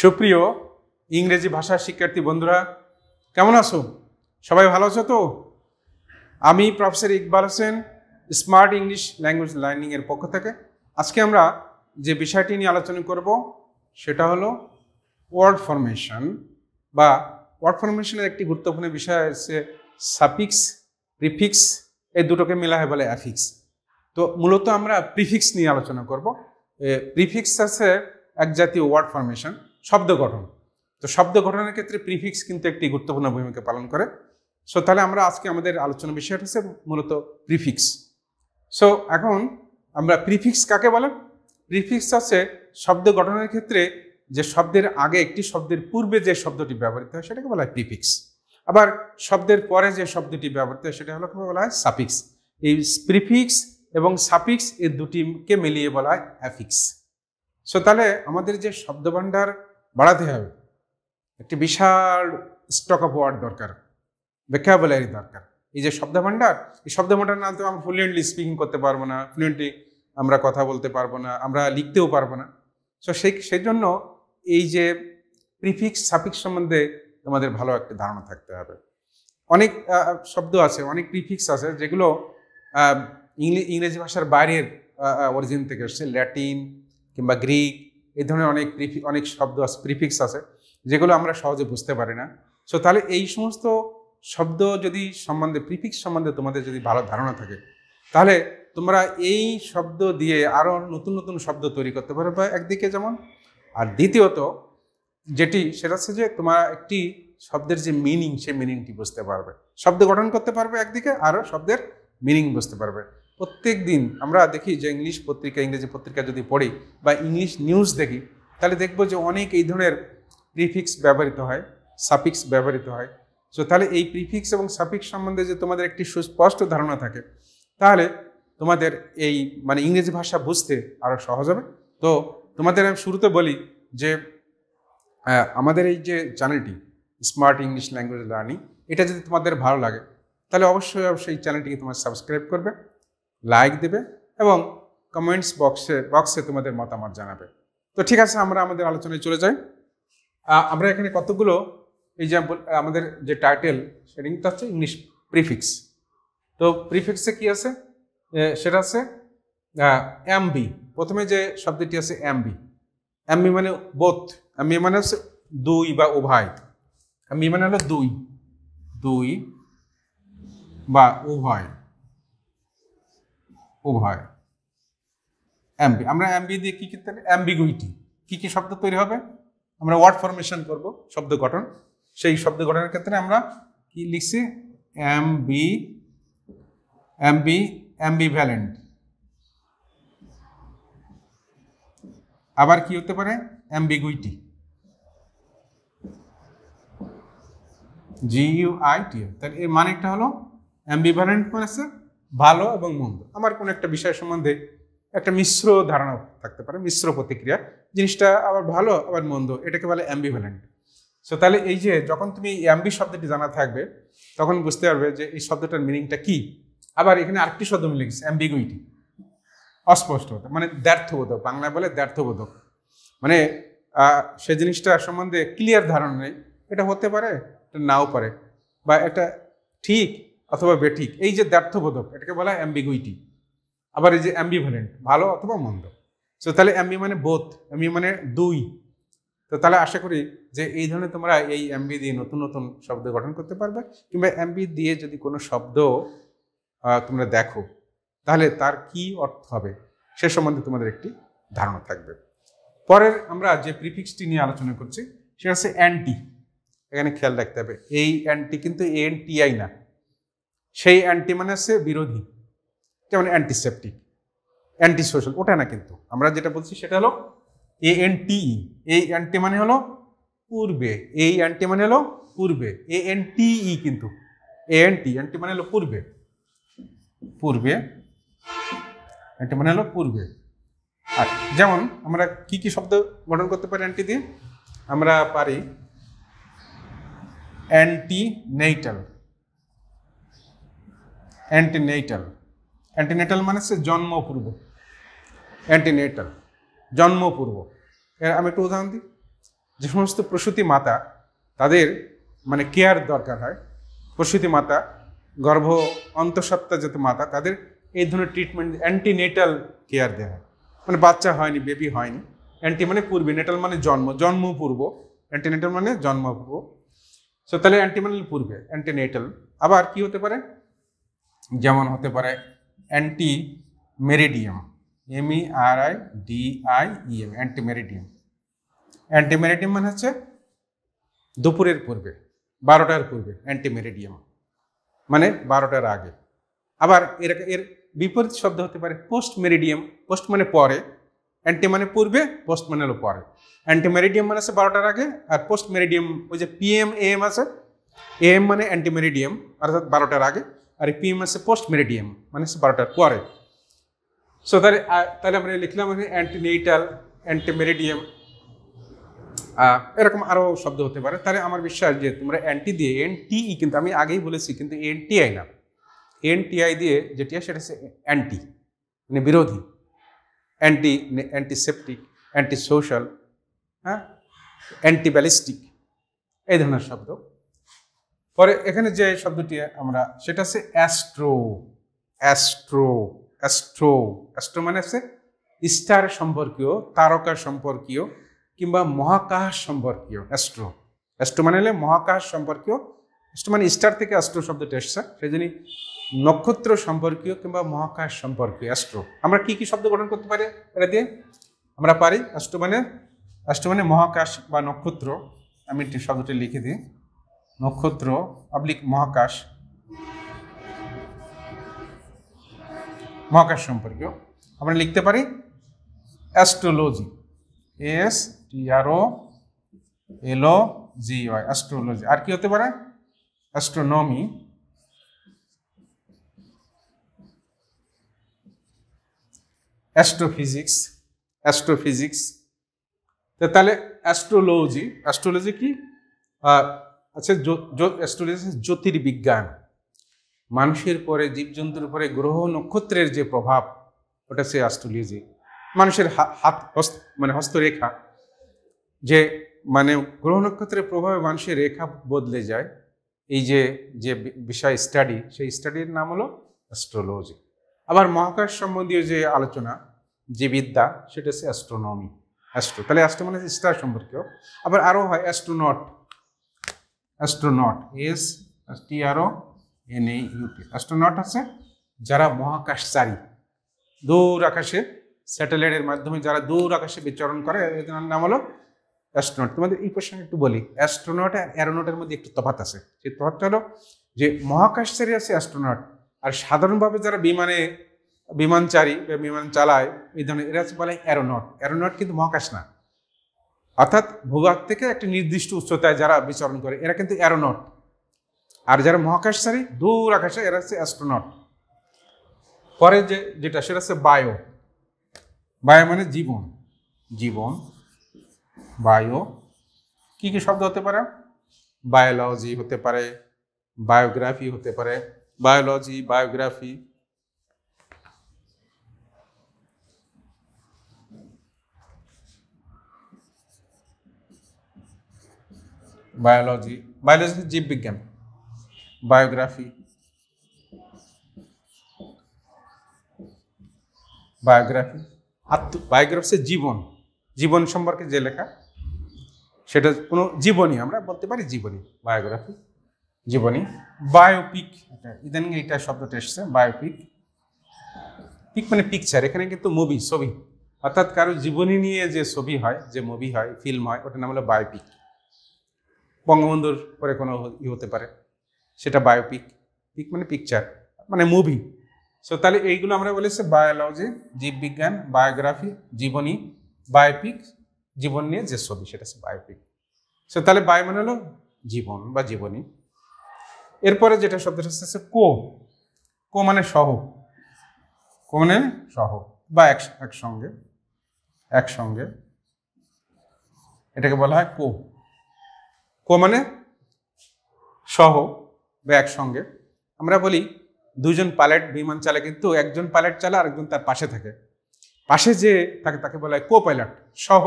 সুপ্রিয় ইংরেজি ভাষার শিক্ষার্থী বন্ধুরা কেমন আছো সবাই ভালো আছো তো আমি professor Iqbal Hossain smart English language লার্নিংয়ের পক্ষ থেকে আজকে আমরা যে বিষয়টি নিয়ে আলোচনা করব সেটা হলো ওয়ার্ড ফরমেশন বা ওয়ার্ড ফরমেশনের একটি গুরুত্বপূর্ণ বিষয় হচ্ছে সাপিক্স প্রিফিক্স এই দুটোকে মেলা হয় বলে অ্যাফিক্স তো মূলত আমরা প্রিফিক্স নিয়ে আলোচনা করব প্রিফিক্স আছে এক জাতীয় ওয়ার্ড ফরমেশন শব্দ গঠন তো শব্দ গঠনের ক্ষেত্রে প্রিফিক্স কিন্তু একটি গুরুত্বপূর্ণ ভূমিকা পালন করে সো তাহলে আমরা আজকে আমাদের আলোচনা বিষয়টা হচ্ছে মূলত প্রিফিক্স সো এখন আমরা প্রিফিক্স কাকে বলেন প্রিফিক্স আছে শব্দ গঠনের ক্ষেত্রে যে শব্দের আগে একটি শব্দের পূর্বে যে শব্দটি ব্যবহৃত হয় সেটাকে বলা হয় প্রিফিক্স আবার শব্দের পরে যে শব্দটি ব্যবহৃত হয় সেটা হলো বলা হয় সাফিক্স এই প্রিফিক্স এবং সাফিক্স এর দুটিকে মিলিয়ে বলা হয় অ্যাফিক্স সো তাহলে আমাদের যে শব্দভাণ্ডার বাড়াতে হবে একটি বিশাল স্টক অফ ওয়ার্ড দরকার ভোকাবুলারি দরকার এই যে শব্দ ভাণ্ডার এই শব্দ ভাণ্ডার না তো আমরা ফ্লুয়েন্টলি স্পিকিং করতে পারবো না ফ্লুয়েন্টলি আমরা কথা বলতে পারবো না আমরা লিখতেও পারবো না সো সেই সেই জন্য এই যে প্রিফিক্স সাফিক্স সম্বন্ধে তোমাদের ভালো একটা ধারণা থাকতে হবে অনেক শব্দ আছে অনেক প্রিফিক্স আছে যেগুলো ইংরেজি ভাষার বাইরের অরিজিন থেকে এসছে ল্যাটিন কিংবা গ্রিক এই ধরনের অনেক অনেক শব্দ আছে প্রিফিক্স আছে যেগুলো আমরা সহজে বুঝতে পারি না সো তাহলে এই সমস্ত শব্দ যদি সম্বন্ধে প্রিফিক্স সম্বন্ধে তোমাদের যদি ভালো ধারণা থাকে তাহলে তোমরা এই শব্দ দিয়ে আরও নতুন নতুন শব্দ তৈরি করতে পারো বা একদিকে যেমন আর দ্বিতীয়ত যেটি সেটা হচ্ছে যে তোমার একটি শব্দের যে মিনিং সে মিনিংটি বুঝতে পারবে শব্দ গঠন করতে পারবে একদিকে আরও শব্দের মিনিং বুঝতে পারবে প্রত্যেক দিন আমরা দেখি যে ইংলিশ পত্রিকা ইংরেজি পত্রিকা যদি পড়ি বা ইংলিশ নিউজ দেখি তাহলে দেখব যে অনেক এই ধরনের প্রিফিক্স ব্যবহৃত হয় সাফিক্স ব্যবহৃত হয় সো তাহলে এই প্রিফিক্স এবং সাফিক্স সম্বন্ধে যে তোমাদের একটি সুস্পষ্ট ধারণা থাকে তাহলে তোমাদের এই মানে ইংরেজি ভাষা বুঝতে আরও সহজ হবে তো তোমাদের আমি শুরুতে বলি যে আমাদের এই যে চ্যানেলটি স্মার্ট ইংলিশ ল্যাঙ্গুয়েজ লার্নিং এটা যদি তোমাদের ভালো লাগে তাহলে অবশ্যই অবশ্যই এই চ্যানেলটিকে তোমার সাবস্ক্রাইব করবে লাইক দেবে এবং কমেন্টস বক্সে বক্সে তোমাদের মতামত জানাবে তো ঠিক আছে আমরা আমাদের আলোচনায় চলে যাই আমরা এখানে কতগুলো এক্সাম্পল আমাদের যে টাইটেল সেটা হচ্ছে ইংলিশ প্রিফিক্স তো প্রিফিক্সে কি আছে সেটা আছে এমবি প্রথমে যে শব্দটি আছে এমবি এমবি মানে বোথ এমবি মানে হচ্ছে দুই বা উভয় এমবি মানে হলো দুই দুই বা উভয় উভয় অ্যাম্বি আমরা অ্যাম্বি দিয়ে কী কী অ্যাম্বিগুইটি কী কী শব্দ তৈরি হবে আমরা ওয়ার্ড ফরমেশন করব শব্দ গঠন সেই শব্দ গঠনের ক্ষেত্রে আমরা কি লিখছি অ্যাম্বি অ্যাম্বি ভ্যালেন্ট আবার কি হতে পারে অ্যাম্বিগুইটি জিইউআইটি তাহলে এর মানেটা হলো অ্যাম্বিভ্যালেন্ট মানে ভালো এবং মন্দ আমার কোনো একটা বিষয় সম্বন্ধে একটা মিশ্র ধারণা থাকতে পারে মিশ্র প্রতিক্রিয়া জিনিসটা আবার ভালো আবার মন্দ এটাকে বলে অ্যাম্বিভ্যালেন্ট সো তাহলে এই যে যখন তুমি অ্যাম্বি শব্দটি জানা থাকবে তখন বুঝতে পারবে যে এই শব্দটার মিনিংটা কি আবার এখানে আরেকটি শব্দ মিলে গেছে অ্যাম্বিগুইটি অস্পষ্টতা মানে দ্ব্যর্থবোধক বাংলায় বলে দ্ব্যর্থবোধক মানে সে জিনিসটা সম্বন্ধে ক্লিয়ার ধারণা নেই এটা হতে পারে এটা নাও পারে বা এটা ঠিক অথবা বেঠিক এই যে দ্যার্থবোধক এটাকে বলা হয় অ্যাম্বিগুইটি আবার এই যে অ্যাম্বিভ্যালেন্ট ভালো অথবা মন্দ সো তাহলে অ্যাম্বি মানে বোধ অ্যাম্বি মানে দুই তো তাহলে আশা করি যে এই ধরনের তোমরা এই অ্যাম্বি দিয়ে নতুন নতুন শব্দ গঠন করতে পারবে কিংবা অ্যাম্বি দিয়ে যদি কোনো শব্দ তোমরা দেখো তাহলে তার কি অর্থ হবে সে সম্বন্ধে তোমাদের একটি ধারণা থাকবে পরের আমরা যে প্রিফিক্সটি নিয়ে আলোচনা করছি সেটা হচ্ছে অ্যান্টি এখানে খেয়াল রাখতে হবে এই অ্যান্টি কিন্তু এন টিআই না সেই অ্যান্টি মানে সে বিরোধী যেমন অ্যান্টিসেপটিক সোশ্যাল ওটা না কিন্তু আমরা যেটা বলছি সেটা হলো এ এন টি এই অ্যান্টি মানে হলো পূর্বে এই অ্যান্টি মানে হলো পূর্বে এ এন টি ই কিন্তু এ এন টি অ্যান্টি মানে হলো পূর্বে পূর্বে অ্যান্টি মানে হলো পূর্বে আর যেমন আমরা কি কি শব্দ গঠন করতে পারি অ্যান্টি দিয়ে আমরা পারি অ্যান্টি নেইটাল অ্যান্টিনেটাল অ্যান্টিনেটাল মানে সে জন্মপূর্ব অ্যান্টিনেটাল জন্মপূর্ব এর আমি একটু উদাহরণ দিই যে সমস্ত প্রসূতি মাতা তাদের মানে কেয়ার দরকার হয় প্রসূতি মাতা গর্ভ অন্তঃসত্ত্বা যেত মাতা তাদের এই ধরনের ট্রিটমেন্ট অ্যান্টিনেটাল কেয়ার দেওয়া হয় মানে বাচ্চা হয়নি বেবি হয়নি অ্যান্টি মানে পূর্বে নেটাল মানে জন্ম জন্মপূর্ব অ্যান্টিনেটাল মানে জন্মপূর্ব সো তাহলে অ্যান্টিমেন্টাল পূর্বে অ্যান্টিনেটাল আবার কি হতে পারে যেমন হতে পারে ante meridiem M E R I D I E M ante meridiem ante meridiem মানে হচ্ছে দুপুরের পূর্বে বারোটার পূর্বে অ্যান্টি মেরিডিয়াম মানে বারোটার আগে আবার এর এর বিপরীত শব্দ হতে পারে পোস্ট মেরিডিয়াম পোস্ট মানে পরে অ্যান্টি মানে পূর্বে পোস্ট মানে হলো পরে অ্যান্টি মেরিডিয়াম মানে আছে বারোটার আগে আর পোস্ট মেরিডিয়াম ওই যে পিএম এম আছে এম মানে অ্যান্টি মেরিডিয়াম অর্থাৎ বারোটার আগে আর পি এম আছে পোস্ট মেরিডিয়াম মানে বারোটার পরে সো তাহলে তাহলে আমরা লিখলাম অ্যান্টিনেইটাল অ্যান্টিমেরিডিয়াম এরকম আরও শব্দ হতে পারে তাহলে আমার বিশ্বাস যে তোমরা অ্যান্টি দিয়ে এন টিই কিন্তু আমি আগেই বলেছি কিন্তু এন টিআই না এন টিআই দিয়ে যেটি সেটা হচ্ছে অ্যান্টি মানে বিরোধী অ্যান্টি অ্যান্টিসেপটিক অ্যান্টি সোশ্যাল হ্যাঁ অ্যান্টিব্যালিস্টিক এই ধরনের শব্দ পরে এখানে যে শব্দটি আমরা সেটা হচ্ছে অ্যাস্ট্রো অ্যাস্ট্রো অ্যাস্ট্রো অ্যাস্ট্রো মানে হচ্ছে স্টার সম্পর্কীয় তারকা সম্পর্কীয় কিংবা মহাকাশ সম্পর্কীয় অ্যাস্ট্রো অ্যাস্ট্রো মানে হলে মহাকাশ সম্পর্কীয় অ্যাস্ট্রো মানে স্টার থেকে অ্যাস্ট্রো শব্দটি এসছে সেই জন্য নক্ষত্র সম্পর্কীয় কিংবা মহাকাশ সম্পর্কীয় অ্যাস্ট্রো আমরা কি কি শব্দ গঠন করতে পারি এটা দিয়ে আমরা পারি অ্যাস্ট্রো মানে অ্যাস্ট্রো মানে মহাকাশ বা নক্ষত্র আমি একটি শব্দটি লিখে দিই নক্ষত্র পাবলিক মহাকাশ মহাকাশ সম্পর্কেও আমরা লিখতে পারি astrology S T R L O G Y astrology আর কি হতে পারে অ্যাস্ট্রোনমি অ্যাস্ট্রোফিজিক্স অ্যাস্ট্রোফিজিক্স তাহলে অ্যাস্ট্রোলজি অ্যাস্ট্রোলজি কি আচ্ছা অ্যাস্ট্রোলজি জ্যোতির্বিজ্ঞান মানুষের পরে জীবজন্তুর পরে গ্রহ নক্ষত্রের যে প্রভাব ওটা সে অ্যাস্ট্রোলজি মানুষের হাত হস্ত মানে হস্তরেখা যে মানে গ্রহ নক্ষত্রের প্রভাবে মানুষের রেখা বদলে যায় এই যে যে বিষয় স্টাডি সেই স্টাডির নাম হলো অ্যাস্ট্রোলজি আবার মহাকাশ সম্বন্ধীয় যে আলোচনা যে বিদ্যা সেটা হচ্ছে অ্যাস্ট্রোনমি অ্যাস্ট্রো তাহলে অ্যাস্ট্রো মানে স্টার সম্পর্কেও আবার আরও হয় astronaut astronaut S T R O N A U T astronaut আছে যারা মহাকাশচারী দূর আকাশে স্যাটেলাইটের মাধ্যমে যারা দূর আকাশে বিচরণ করে এদের নাম হলো অ্যাস্ট্রোনট তোমাদের এই প্রসঙ্গে একটু বলি অ্যাস্ট্রোনট আর অ্যারোনটের মধ্যে একটু তফাত আছে সেই তফাতটা হলো যে মহাকাশচারী আছে অ্যাস্ট্রোনট আর সাধারণভাবে যারা বিমানে বিমানচারী বা বিমান চালায় এই ধরনের এরা বলে অ্যারোনট অ্যারোনট কিন্তু মহাকাশ না অর্থাৎ ভূভাগ থেকে একটা নির্দিষ্ট উচ্চতায় যারা বিচরণ করে এরা কিন্তু অ্যারোনট আর যারা মহাকাশচারী দূর আকাশে এরা হচ্ছে অ্যাস্ট্রোনট পরে যে যেটা সেটা হচ্ছে বায়ো বায়ো মানে জীবন জীবন বায়ো কি কি শব্দ হতে পারে বায়োলজি হতে পারে বায়োগ্রাফি হতে পারে বায়োলজি বায়োগ্রাফি বায়োলজি বায়োলজি জীববিজ্ঞান বায়োগ্রাফি বায়োগ্রাফি আত্ম বায়োগ্রাফি জীবন জীবন সম্পর্কে যে লেখা সেটা কোনো জীবনী আমরা বলতে পারি জীবনী বায়োগ্রাফি জীবনী বায়োপিক এটা ইদানিং এটা শব্দটা এসছে বায়োপিক পিক মানে পিকচার এখানে কিন্তু মুভি ছবি অর্থাৎ কারো জীবনী নিয়ে যে ছবি হয় যে মুভি হয় ফিল্ম হয় ওটার নাম হলো বায়োপিক বঙ্গবন্ধুর পরে কোনো ই হতে পারে সেটা বায়োপিক পিক মানে পিকচার মানে মুভি সো তাহলে এইগুলো আমরা বলেছি বায়োলজি জীববিজ্ঞান বায়োগ্রাফি জীবনী বায়োপিক জীবন নিয়ে যে ছবি সেটা হচ্ছে বায়োপিক সো তাহলে বায়ো মানে হলো জীবন বা জীবনী এরপরে যেটা শব্দটা হচ্ছে কো কো মানে সহ কো মানে সহ বা এক একসঙ্গে একসঙ্গে এটাকে বলা হয় কো কো মানে সহ বা একসঙ্গে আমরা বলি দুজন পাইলট বিমান চালায় কিন্তু একজন পাইলট চালা আর একজন তার পাশে থাকে পাশে যে তাকে তাকে বলা হয় কো পাইলট সহ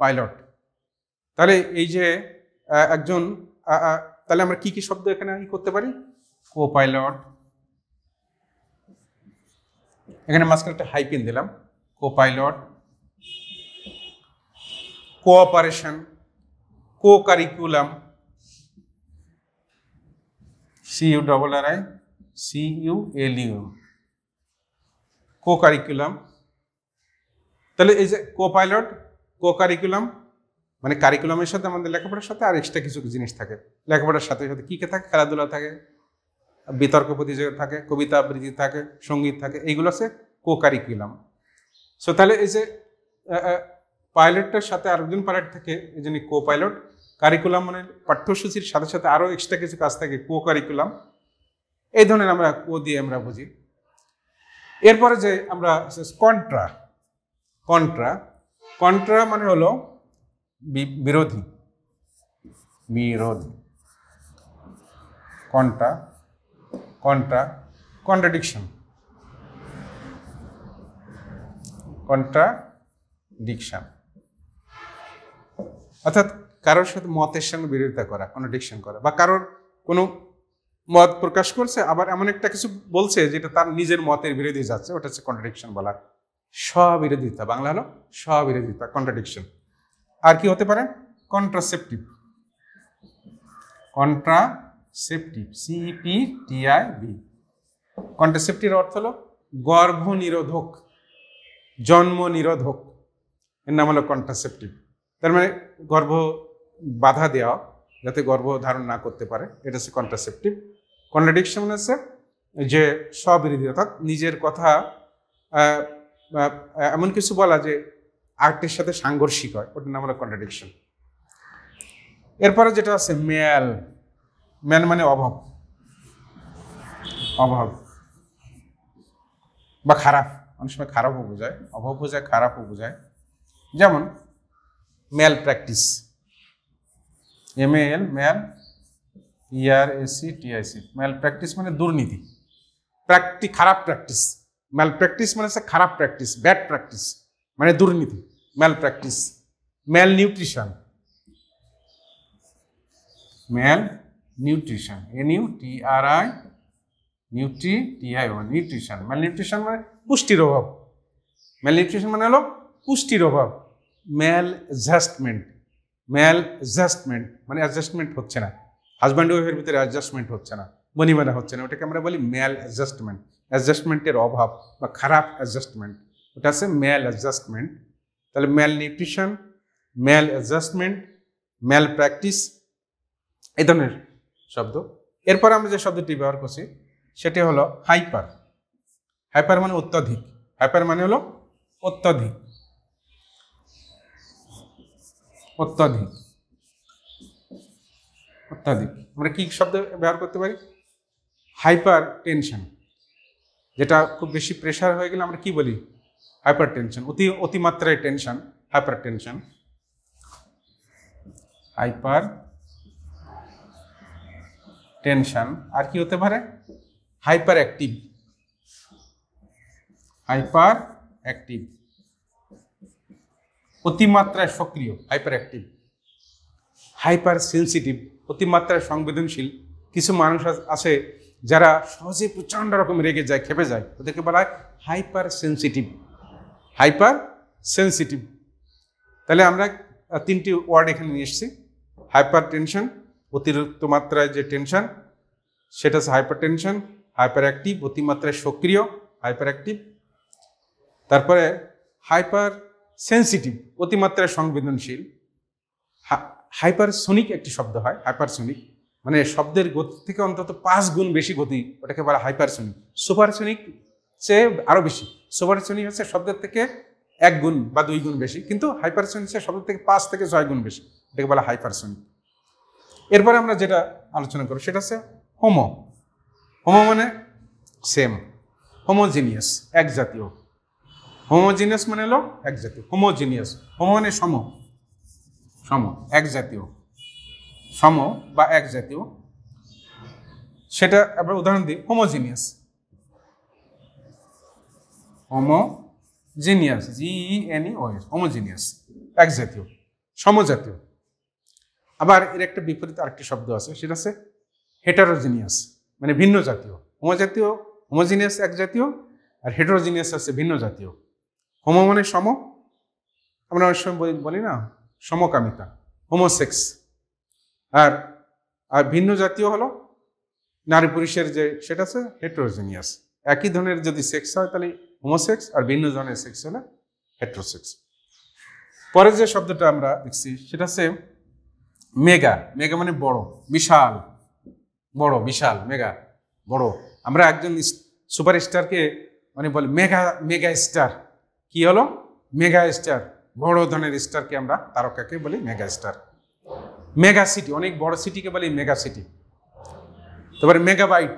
পাইলট তাহলে এই যে একজন তাহলে আমরা কি কি শব্দ এখানে করতে পারি কো পাইলট এখানে মাঝখানে একটা হাইপিন দিলাম co pilot cooperation co curriculum C U double R I C U L U co curriculum তাহলে এই যে কো পাইলট কো মানে কারিকুলামের সাথে আমাদের লেখাপড়ার সাথে আর এক্সট্রা কিছু জিনিস থাকে লেখাপড়ার সাথে সাথে কী কে থাকে খেলাধুলা থাকে বিতর্ক প্রতিযোগিতা থাকে কবিতা আবৃত্তি থাকে সঙ্গীত থাকে এইগুলো আছে কোকারিকুলাম সো তাহলে এই যে পাইলটটার সাথে আরেকজন পাইলট থাকে এই জন্য কো পাইলট কারিকুলাম মানে পাঠ্যসূচির সাথে সাথে আরও এক্সট্রা কিছু কাজ থাকে কো কারিকুলাম এই ধরনের আমরা কো দিয়ে আমরা বুঝি এরপরে যে আমরা কন্ট্রা কন্ট্রা কন্ট্রা মানে হলো বিরোধী বিরোধী কন্ট্রা কন্ট্রা কন্ট্রাডিকশন কন্ট্রাডিকশন অর্থাৎ কারোর সাথে মতের সঙ্গে বিরোধিতা করা কন্ট্রাডিকশন করা বা কারোর কোনো মত প্রকাশ করছে আবার এমন একটা কিছু বলছে যেটা তার নিজের মতের বিরোধী যাচ্ছে ওটা হচ্ছে কন্ট্রাডিকশন বলা স্ববিরোধিতা বাংলা হলো স্ববিরোধিতা কন্ট্রাডিকশন আর কি হতে পারে contraceptive contraceptive C P T I B contraceptive অর্থ হলো গর্ভ নিরোধক জন্ম নিরোধক এর নাম হলো কন্ট্রাসেপটিভ তার মানে গর্ভ বাধা দেওয়া যাতে গর্ভ ধারণ না করতে পারে এটা হচ্ছে কন্ট্রাসেপটিভ মানে কন্ট্রাডিকশন হচ্ছে যে স্ববিরোধী অর্থাৎ নিজের কথা এমন কিছু বলা যে আর্টের সাথে সাংঘর্ষিক হয় ওটার নাম হলো কন্ট্রাডিকশন এরপরে যেটা আছে ম্যাল ম্যান মানে অভাব অভাব বা খারাপ অনেক সময় খারাপও বোঝায় অভাব বোঝায় খারাপও বোঝায় যেমন mal practice M A L mal E R A C T I C mal practice मैंने दुर्नीति प्रैक्टिस खराब प्रैक्टिस मेल प्रैक्टिस मैंने से खराब प्रैक्टिस बैड प्रैक्टिस मैंने दुर्नीति mal practice mal nutrition mal nutrition N U T R I T I O nutrition mal nutrition মানে পুষ্টির अभाव मेल न्यूट्रिशन मैंने হলো পুষ্টির अभाव ম্যাল অ্যাডজাস্টমেন্ট ম্যাল অ্যাডজাস্টমেন্ট মানে অ্যাডজাস্টমেন্ট হচ্ছে না হাজব্যান্ড ওয়াইফের ভিতরে অ্যাডজাস্টমেন্ট হচ্ছে না বনিবানা হচ্ছে না ওটাকে আমরা বলি ম্যাল অ্যাডজাস্টমেন্ট অ্যাডজাস্টমেন্টের অভাব বা খারাপ অ্যাডজাস্টমেন্ট ওটা আছে ম্যাল অ্যাডজাস্টমেন্ট তাহলে mal nutrition mal adjustment mal practice এই ধরনের শব্দ এরপর আমরা যে শব্দটি ব্যবহার করছি সেটি হলো হাইপার হাইপার মানে অত্যাধিক হাইপার মানে হলো অত্যাধিক অত্যাধিক অত্যাধিক আমরা কী শব্দ ব্যবহার করতে পারি হাইপার টেনশন যেটা খুব বেশি প্রেশার হয়ে গেলে আমরা কি বলি হাইপার টেনশন অতি অতিমাত্রায় tension hyper tension hyper tension আর কি হতে পারে হাইপার অ্যাক্টিভ হাইপার অ্যাক্টিভ অতিমাত্রায় সক্রিয় হাইপার অ্যাক্টিভ হাইপার সেন্সিটিভ অতিমাত্রায় সংবেদনশীল কিছু মানুষ আছে যারা সহজে প্রচণ্ড রকম রেগে যায় খেপে যায় ওদেরকে বলা হয় হাইপার সেন্সিটিভ হাইপার সেন্সিটিভ তাহলে আমরা তিনটি ওয়ার্ড এখানে নিয়ে এসেছি হাইপার টেনশন অতিরিক্ত মাত্রায় যে টেনশন সেটা হচ্ছে হাইপার টেনশন হাইপার অ্যাক্টিভ অতিমাত্রায় সক্রিয় হাইপার অ্যাক্টিভ তারপরে হাইপার সেন্সিটিভ অতিমাত্রায় সংবেদনশীল হাইপারসোনিক একটি শব্দ হয় হাইপারসোনিক মানে শব্দের গতি থেকে অন্তত পাঁচ গুণ বেশি গতি ওটাকে বলা হাইপারসোনিক সুপারসোনিক চেয়ে আরও বেশি সুপারসোনিক হচ্ছে শব্দের থেকে এক গুণ বা দুই গুণ বেশি কিন্তু হাইপারসোনিক সে শব্দের থেকে পাঁচ থেকে ছয় গুণ বেশি ওটাকে বলা হাইপারসোনিক এরপরে আমরা যেটা আলোচনা করব সেটা হচ্ছে হোমো হোমো মানে সেম হোমোজিনিয়াস এক জাতীয় হোমোজিনিয়াস মানে হলো জাতীয় হোমোজিনিয়াস হোমো মানে সম সম এক জাতীয় সম বা এক জাতীয় সেটা আমরা উদাহরণ দিই homogeneous homogeneous G E N E O S homogeneous জাতীয় সমজাতীয় আবার এর একটা বিপরীত আরেকটি শব্দ আছে সেটা আছে হেটারোজিনিয়াস মানে ভিন্ন জাতীয় হোমোজাতীয় হোমোজিনিয়াস এক জাতীয় আর হেটারোজিনিয়াস আছে ভিন্ন জাতীয় হোম মানে সম আমরা অনেক সময় বলি না সমকামিতা হোমোসেক্স আর আর ভিন্ন জাতীয় হলো নারী পুরুষের যে সেটা আছে হেট্রোজেনিয়াস একই ধরনের যদি সেক্স হয় তাহলে হোমোসেক্স আর ভিন্ন ধরনের সেক্স হলে হেট্রোসেক্স পরের যে শব্দটা আমরা দেখছি সেটা হচ্ছে মেগা মেগা মানে বড় বিশাল বড় বিশাল মেগা বড় আমরা একজন সুপার স্টারকে মানে বলি মেগা মেগা স্টার কি হলো মেগা স্টার বড় ধরনের স্টারকে আমরা তারকাকে বলি মেগা স্টার মেগা সিটি অনেক বড় সিটিকে বলি মেগা সিটি তারপরে মেগাবাইট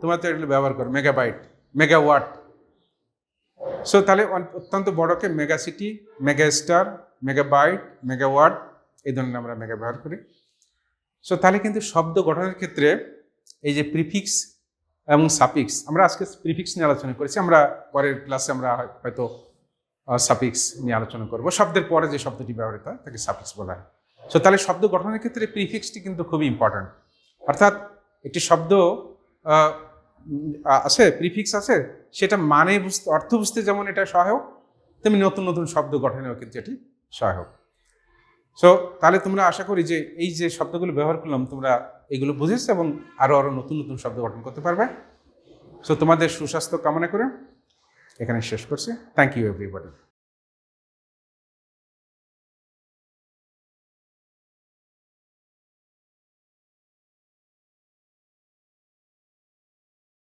তোমার তো এগুলো ব্যবহার করো মেগাবাইট মেগাওয়াট সো তাহলে অত্যন্ত বড়কে mega city mega star megabyte megawatt এই ধরনের আমরা মেগা ব্যবহার করি সো তাহলে কিন্তু শব্দ গঠনের ক্ষেত্রে এই যে প্রিফিক্স এবং সাপিক্স আমরা আজকে প্রিফিক্স নিয়ে আলোচনা করেছি আমরা পরের ক্লাসে আমরা হয়তো সাফিক্স নিয়ে আলোচনা করব শব্দের পরে যে শব্দটি ব্যবহৃত হয় তাকে সাফিক্স বলা হয় সো তাহলে শব্দ গঠনের ক্ষেত্রে প্রিফিক্সটি কিন্তু খুবই ইম্পর্ট্যান্ট অর্থাৎ একটি শব্দ আছে প্রিফিক্স আছে সেটা মানে বুঝতে অর্থ বুঝতে যেমন এটা সহায়ক তেমনি নতুন নতুন শব্দ গঠনেও কিন্তু এটি সহায়ক সো তাহলে তোমরা আশা করি যে এই যে শব্দগুলো ব্যবহার করলাম তোমরা এগুলো বুঝেছো এবং আরও আরও নতুন নতুন শব্দ গঠন করতে পারবে সো তোমাদের সুস্বাস্থ্য কামনা করে এখানে শেষ করছি থ্যাংক ইউ এভরিবডি